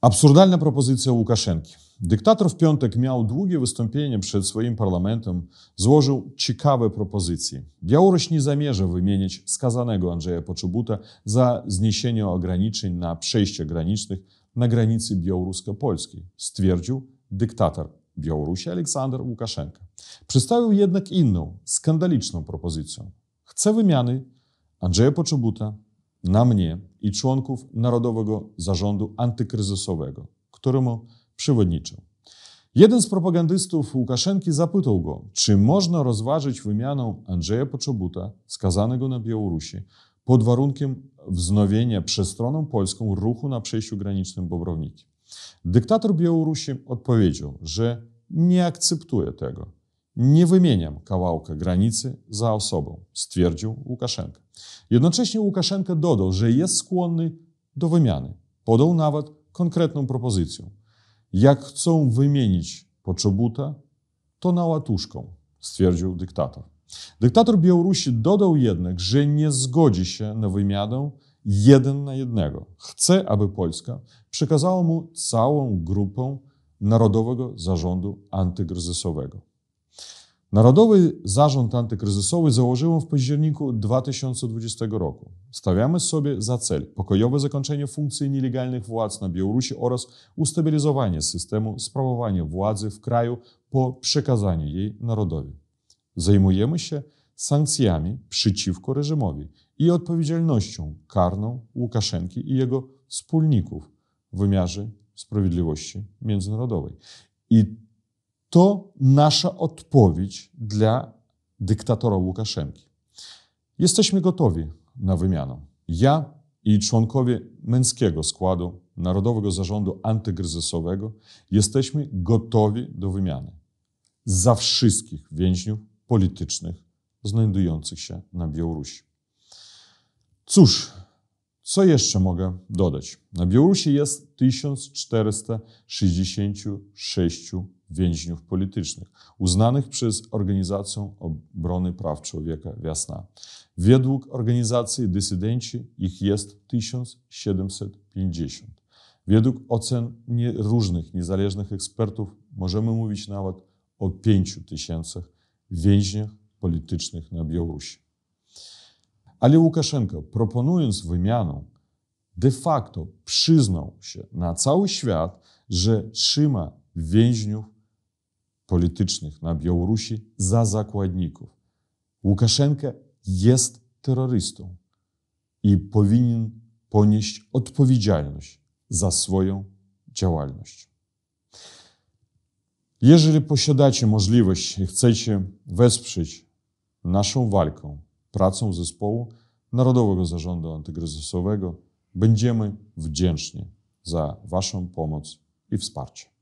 Absurdalna propozycja Łukaszenki. Dyktator w piątek miał długie wystąpienie przed swoim parlamentem, złożył ciekawe propozycje. Białoruś nie zamierza wymienić skazanego Andrzeja Poczobuta za zniesienie ograniczeń na przejściach granicznych na granicy białorusko-polskiej, stwierdził dyktator Białorusi Aleksander Łukaszenka. Przedstawił jednak inną, skandaliczną propozycję. Chce wymiany Andrzeja Poczobuta na mnie i członków Narodowego Zarządu Antykryzysowego, któremu przewodniczę. Jeden z propagandystów Łukaszenki zapytał go, czy można rozważyć wymianę Andrzeja Poczobuta, skazanego na Białorusi, pod warunkiem wznowienia przez stronę polską ruchu na przejściu granicznym Bobrowniki. Dyktator Białorusi odpowiedział, że nie akceptuje tego nie wymieniam kawałka granicy za osobą, stwierdził Łukaszenka. Jednocześnie Łukaszenka dodał, że jest skłonny do wymiany. Podał nawet konkretną propozycję. Jak chcą wymienić poczobuta, to na łatuszką, stwierdził dyktator. Dyktator Białorusi dodał jednak, że nie zgodzi się na wymianę jeden na jednego. Chce, aby Polska przekazała mu całą grupę Narodowego Zarządu Antykryzysowego. Narodowy Zarząd Antykryzysowy założyłem w październiku 2020 roku. Stawiamy sobie za cel pokojowe zakończenie funkcji nielegalnych władz na Białorusi oraz ustabilizowanie systemu sprawowania władzy w kraju po przekazaniu jej narodowi. Zajmujemy się sankcjami przeciwko reżimowi i odpowiedzialnością karną Łukaszenki i jego wspólników w wymiarze sprawiedliwości międzynarodowej. I to nasza odpowiedź dla dyktatora Łukaszenki. Jesteśmy gotowi na wymianę. Ja i członkowie męskiego składu Narodowego Zarządu Antykryzysowego jesteśmy gotowi do wymiany za wszystkich więźniów politycznych znajdujących się na Białorusi. Cóż, co jeszcze mogę dodać? Na Białorusi jest 1466 więźniów politycznych uznanych przez Organizację Obrony Praw Człowieka Wiasna. Według organizacji dysydenci ich jest 1750. Według ocen nie, różnych niezależnych ekspertów możemy mówić nawet o 5 więźniach więźniów politycznych na Białorusi. Ale Łukaszenka proponując wymianę, de facto przyznał się na cały świat, że trzyma więźniów politycznych na Białorusi za zakładników. Łukaszenka jest terrorystą i powinien ponieść odpowiedzialność za swoją działalność. Jeżeli posiadacie możliwość i chcecie wesprzeć naszą walkę pracą zespołu Narodowego Zarządu Antykryzysowego będziemy wdzięczni za Waszą pomoc i wsparcie.